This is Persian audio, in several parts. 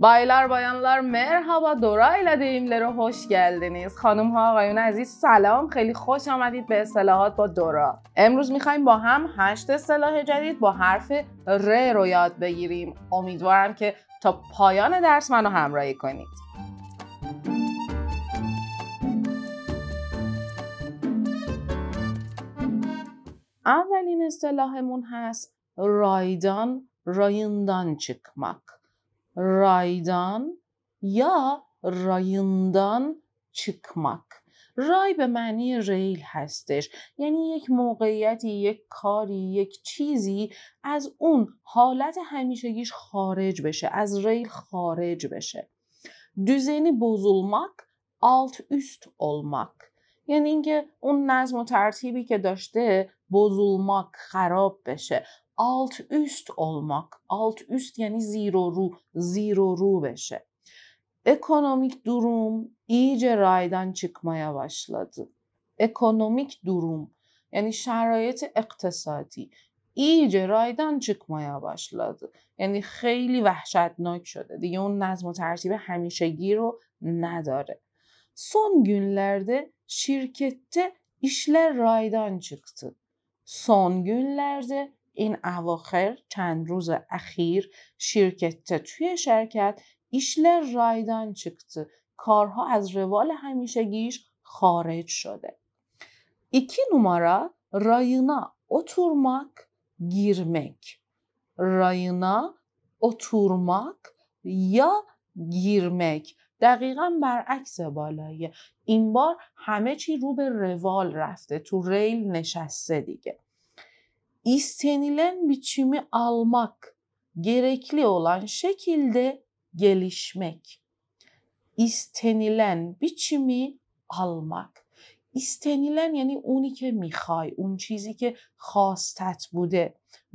بایلار bayanlar مرحبا دورایلا دیمله رو خوش گلدنیز خانم ها آقایون عزیز سلام خیلی خوش آمدید به اصطلاحات با دورا امروز میخوایم با هم هشت اصطلاح جدید با حرف ر رو یاد بگیریم امیدوارم که تا پایان درس منو همراهی کنید اولین اصطلاحمون هست رایدان رایندان چکمک رایدان یا رایندان چکمک رای به معنی ریل هستش یعنی یک موقعیتی یک کاری یک چیزی از اون حالت همیشگیش خارج بشه از ریل خارج بشه دوزینی بوزولماک آلت üst olmak یعنی اینکه اون نظم و ترتیبی که داشته بوزولماک خراب بشه alt üst olmak, alt üst yani zero ru, zero ru beşe. Ekonomik durum iyice raydan çıkmaya başladı. Ekonomik durum yani şerayeti iktisadi iyice raydan çıkmaya başladı. Yani خیلی وحشتناک شده. دیگه اون نظم و ترتیب همیشگی رو نداره. Son günlerde şirkette işler raydan çıktı. Son günlerde این اواخر چند روز اخیر شرکت توی شرکت ایشل رایدان چکت کارها از روال همیشگیش خارج شده ایکی نمارا راینا اتورماک گیرمک. راینا اتورماک یا گیرمک دقیقا برعکس بالاییه این بار همه چی رو به روال رفته تو ریل نشسته دیگه istenilen biçimi almak, gerekli olan şekilde گلیشمک istenilen بیچیمی almak. استنیلن یعنی اونی که میخوای اون چیزی که خواستت بوده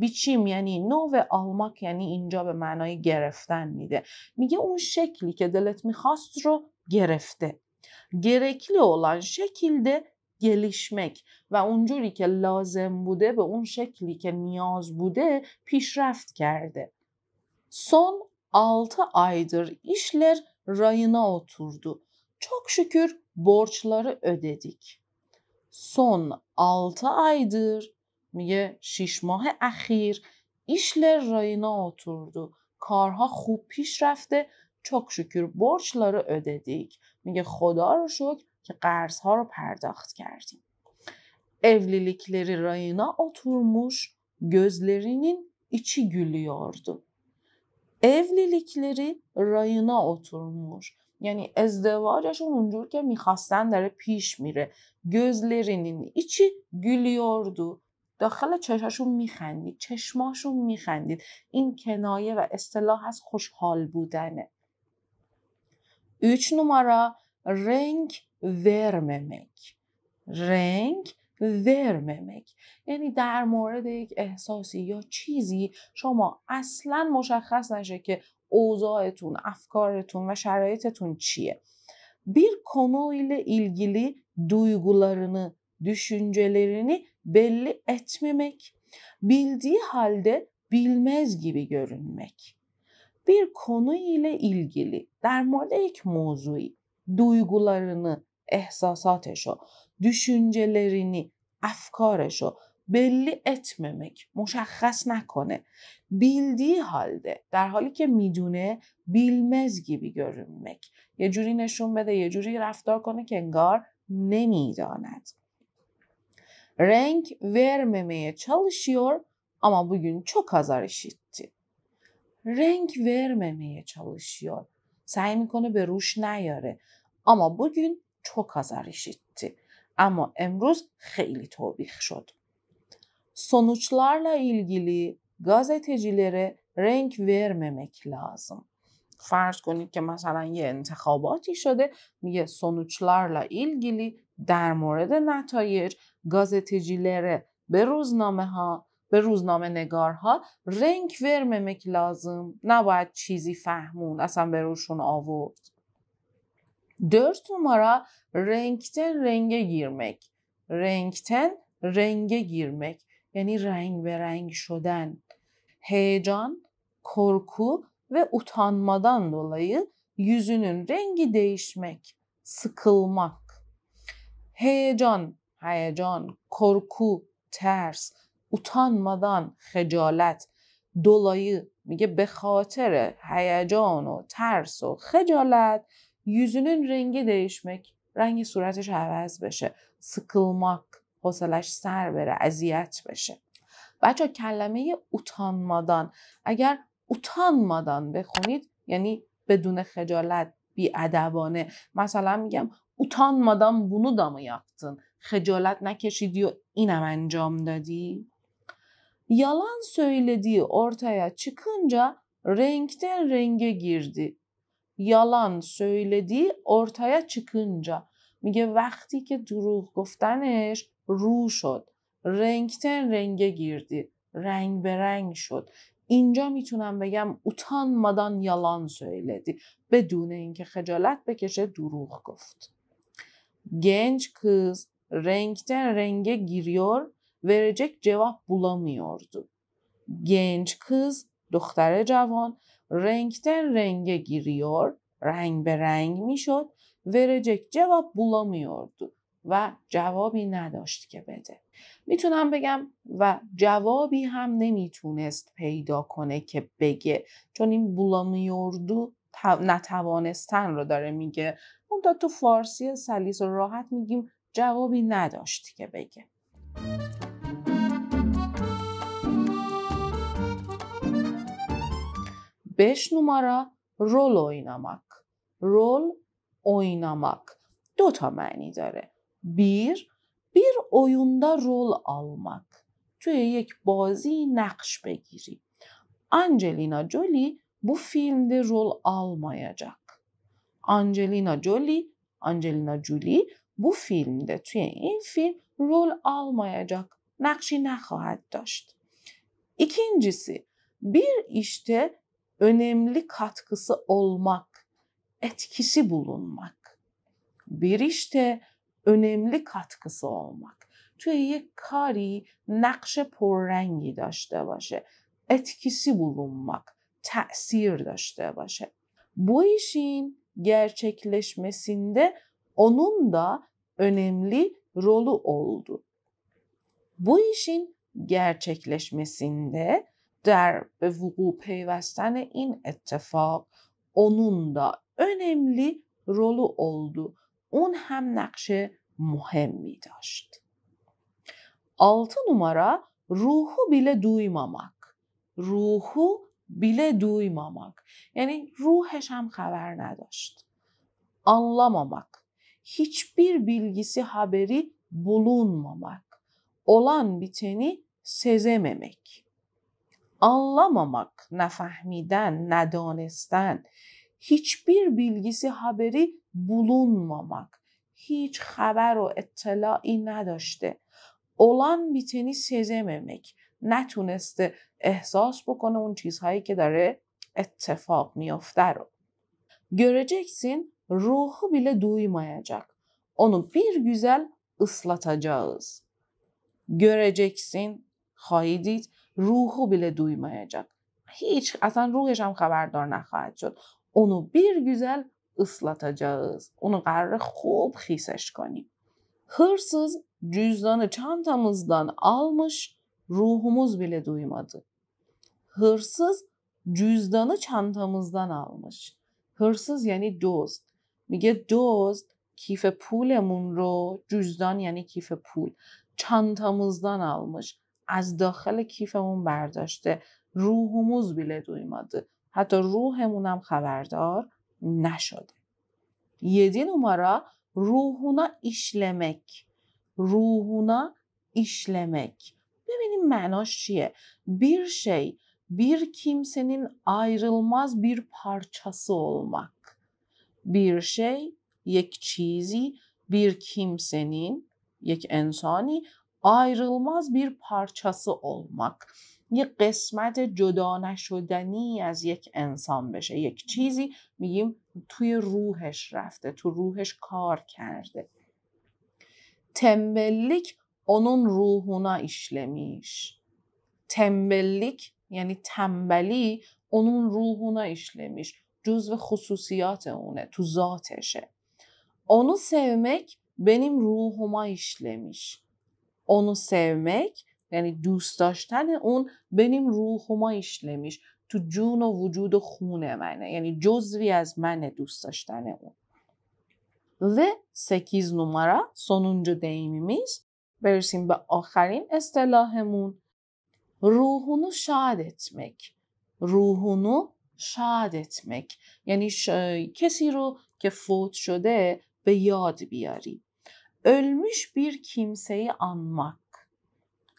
بیچیم یعنی و آلماک یعنی اینجا به معنای گرفتن میده میگه اون شکلی که دلت میخواست رو گرفته gerekli olan şekilde گلیشمک و اونجوری که لازم بوده به اون شکلی که نیاز بوده پیشرفت کرده سون آلت آیدر ایشلر راینا اتوردو چک شکر برچلار اددیک سون آلت آیدر میگه شیش ماه اخیر ایشلر راینا اتوردو کارها خوب پیش رفته چک شکر برچلار اددیک میگه خدا رو شکر که قرض ها رو پرداخت کردیم. Evlilikleri rayına oturmuş gözlerinin içi gülüyordu. Evlilikleri rayına oturmuş. یعنی ازدواجشون اونجور که میخواستن داره پیش میره گزلرینین içi gülüyordu. داخل چشاشون میخندید چشماشون میخندید این کنایه و اصطلاح از خوشحال بودنه 3 نمره رنگ vermemek. Renk vermemek یعنی در مورد یک احساسی یا چیزی شما اصلا مشخص نشه که اوضاعتون، افکارتون و شرایطتون çiye. Bir konuyla ilgili duygularını, düşüncelerini belli etmemek, bildiği halde bilmez gibi görünmek. Bir konu ile ilgili, در مورد یک duygularını, احساساتشو دوشنجلرینی افکارشو بلی اتممک مشخص نکنه بیلدی حالده در حالی که میدونه بیلمزگی مک یه جوری نشون بده یه جوری رفتار کنه که انگار نمیداند رنگ ورممه چالشیور اما بگون چو کازار شیدتی رنگ ورممه چالشیور سعی میکنه به روش نیاره اما بگون چوک اما امروز خیلی خیلی شد شد Sonuçlarla ilgili gazetecilere renk vermemek فرض کنید که مثلا یه انتخاباتی شده میگه سونوچلارلا ایلگیلی در مورد نتایج گازتجیلره به روزنامه ها به روزنامه نگارها رنگ ورممک لازم نباید چیزی فهمون اصلا به روشون آورد Dört numara renkten renge girmek. Renkten renge girmek. Yani renk ve renk şodan Heyecan, korku ve utanmadan dolayı yüzünün rengi değişmek, sıkılmak. Heyecan, heyecan, korku, ters, utanmadan hecalet. Dolayı میگه به خاطر هیجان و ترس و خجالت yüzünün rengi değişmek, rengi sureti şevaz beşe, sıkılmak, hoselaş serbere, eziyet beşe. Bence kelimeyi utanmadan, eğer utanmadan bekonit, yani bedun hecalet, bi edebane. Mesela miyem, utanmadan bunu da mı yaptın? Hecalet ne keşidi o inem encam dedi. Yalan söylediği ortaya çıkınca renkten renge girdi. یالان سویلدی ارتایا چکنجا میگه وقتی که دروغ گفتنش رو شد رنگتن رنگه گیردی رنگ به رنگ شد اینجا میتونم بگم مادان یالان سویلدی بدون اینکه خجالت بکشه دروغ گفت گنج کز رنگتن رنگه گیریور ورجک جواب bulamıyordu. گنج کز دختر جوان renkten رنگ giriyor, رنگ be renk میشد verecek جواب bulamıyordu و جوابی نداشت که بده میتونم بگم و جوابی هم نمیتونست پیدا کنه که بگه چون این بولامیوردو نتوانستن رو داره میگه اون تو فارسی سلیس و راحت میگیم جوابی نداشت که بگه 5 numara rol oynamak. Rol oynamak. Dو تا معنی داره. bir bir oyunda rol almak. توی یک بازی نقش بگیری. Angelina Jolie bu filmde rol almayacak. Angelina Jolie, Angelina Jolie bu filmde توی این فیلم رول almayacak. Nakşi نخواهد داشت. İkincisi bir işte önemli katkısı olmak, etkisi bulunmak. Bir işte önemli katkısı olmak. توی یک کاری نقش پررنگی داشته باشه etkisi bulunmak, تأثیر داشته باشه. Bu işin gerçekleşmesinde onun da önemli rolü oldu. Bu işin gerçekleşmesinde در به وقوع پیوستن این اتفاق onun da önemli rolü oldu. Onun hem nakşe muhemmi daşt. 6 numara ruhu bile duymamak. Ruhu bile duymamak. Yani ruheş hem haber nedaşt. Anlamamak. Hiçbir bilgisi haberi bulunmamak. Olan biteni sezememek. anlamamak, nefahmiden, nedanesten, hiçbir bilgisi haberi bulunmamak, hiç haber o اطلاعی نداشته olan biteni sezememek نتونسته احساس بکنه اون چیزهایی که داره اتفاق میافته رو. Göreceksin ruhu bile duymayacak. Onu bir güzel ıslatacağız. Göreceksin, hayidit, ruhu bile duymayacak. Hiç aslan ruh هم خبردار نخواهد شد. Onu bir güzel ıslatacağız. Onu قرار خوب خیسش کنیم. Hırsız cüzdanı çantamızdan almış ruhumuz bile duymadı. Hırsız cüzdanı çantamızdan almış. Hırsız yani dost میگه دوست کیف پولمون رو cüzdan yani کیف پول çantamızdan almış. از داخل کیفمون برداشته ruhumuz bile duymadı. Hatta ruhemunam haberdar نشده. Yedi numara ruhuna işlemek. Ruhuna işlemek. Bebinin manaş çiye. Bir şey, bir kimsenin ayrılmaz bir parçası olmak. Bir şey, یک چیزی, bir kimsenin, یک انسانی ayrılmaz bir parçası olmak یه قسمت جدا نشدنی از یک انسان بشه یک چیزی میگیم توی روحش رفته تو روحش کار کرده تمبلیک اونون روحونا ایشلمیش تمبلیک یعنی تنبلی اونون روحونا ایشلمیش جزو خصوصیات اونه تو ذاتشه اونو سومک بنیم روحوما ایشلمیش اونو sevmek یعنی دوست داشتن اون روح ما işlemiş تو جون و وجود و خون منه یعنی جزوی از من دوست داشتن اون و سکیز نمارا سنونجو دیمیمیز برسیم به آخرین اصطلاحمون روحونو شاد میک. روحونو شاد میک. یعنی کسی رو که فوت شده به یاد بیاری ölmüş bir kimseyi anmak.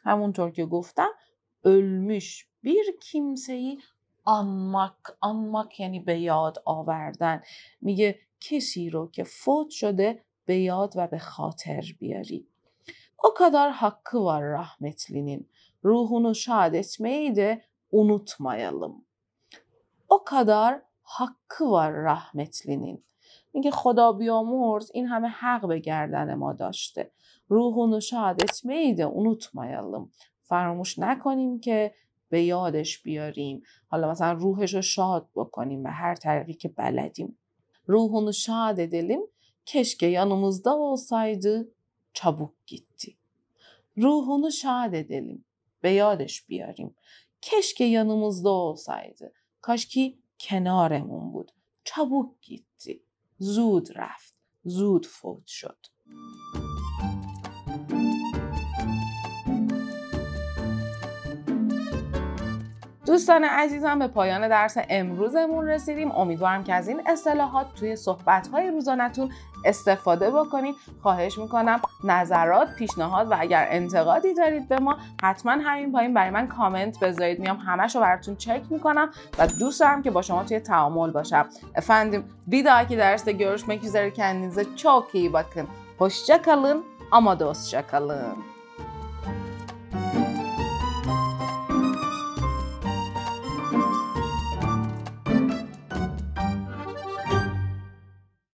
همون طور که گفتم ölmüş bir kimseyi anmak anmak yani به یاد آوردن میگه کسی رو که فوت شده به یاد و به خاطر بیاری o kadar hakkı var rahmetlinin ruhunu şad etmeyi de unutmayalım o kadar hakkı var rahmetlinin اینکه خدا بیامرز این همه حق به گردن ما داشته روحونو شاد etmeyi اونو تمایلم فراموش نکنیم که به یادش بیاریم حالا مثلا روحش رو شاد بکنیم به هر طریقی که بلدیم شاد دلیم، کشکه keşke yanımızda سایده، چبک gitti روحونو شاد دلیم به یادش بیاریم کشکه yanımızda olsaydı کاش کی کنارمون بود چابوک گیتی زود رفت زود فوت شد دوستان عزیزم به پایان درس امروزمون رسیدیم امیدوارم که از این اصطلاحات توی صحبتهای روزانتون استفاده بکنید خواهش میکنم نظرات پیشنهاد و اگر انتقادی دارید به ما حتما همین پایین برای من کامنت بذارید میام همش رو براتون چک میکنم و دوست دارم که با شما توی تعامل باشم افندیم بیدا که درست گروش üzere kendinize çok iyi bakın hoşça kalın